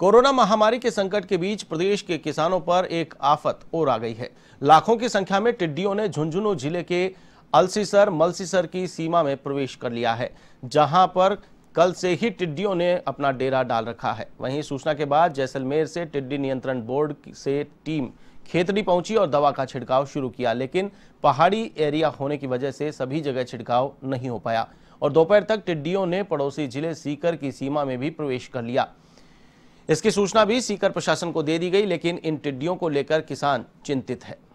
corona महामारी के संकट के बीच प्रदेश के किसानों पर एक आफत और आ गई है लाखों की संख्या में टिड्डियों ने झुंझुनू जिले के अलसीसर मलसीसर की सीमा में प्रवेश कर लिया है जहां पर कल से ही टिड्डियों ने अपना डेरा डाल रखा है वहीं सूचना के बाद जैसलमेर से टिड्डी नियंत्रण बोर्ड से टीम खेतड़ी पहुंची और दवा का छिड़काव शुरू किया लेकिन पहाड़ी एरिया होने की वजह से सभी जगह छिड़काव नहीं हो पाया और दोपहर तक टिड्डियों ने पड़ोसी जिले सीकर की सीमा में भी प्रवेश कर लिया इसकी सूचना भी सीकर प्रशासन को दे दी गई लेकिन इन टिड्डियों को लेकर किसान चिंतित है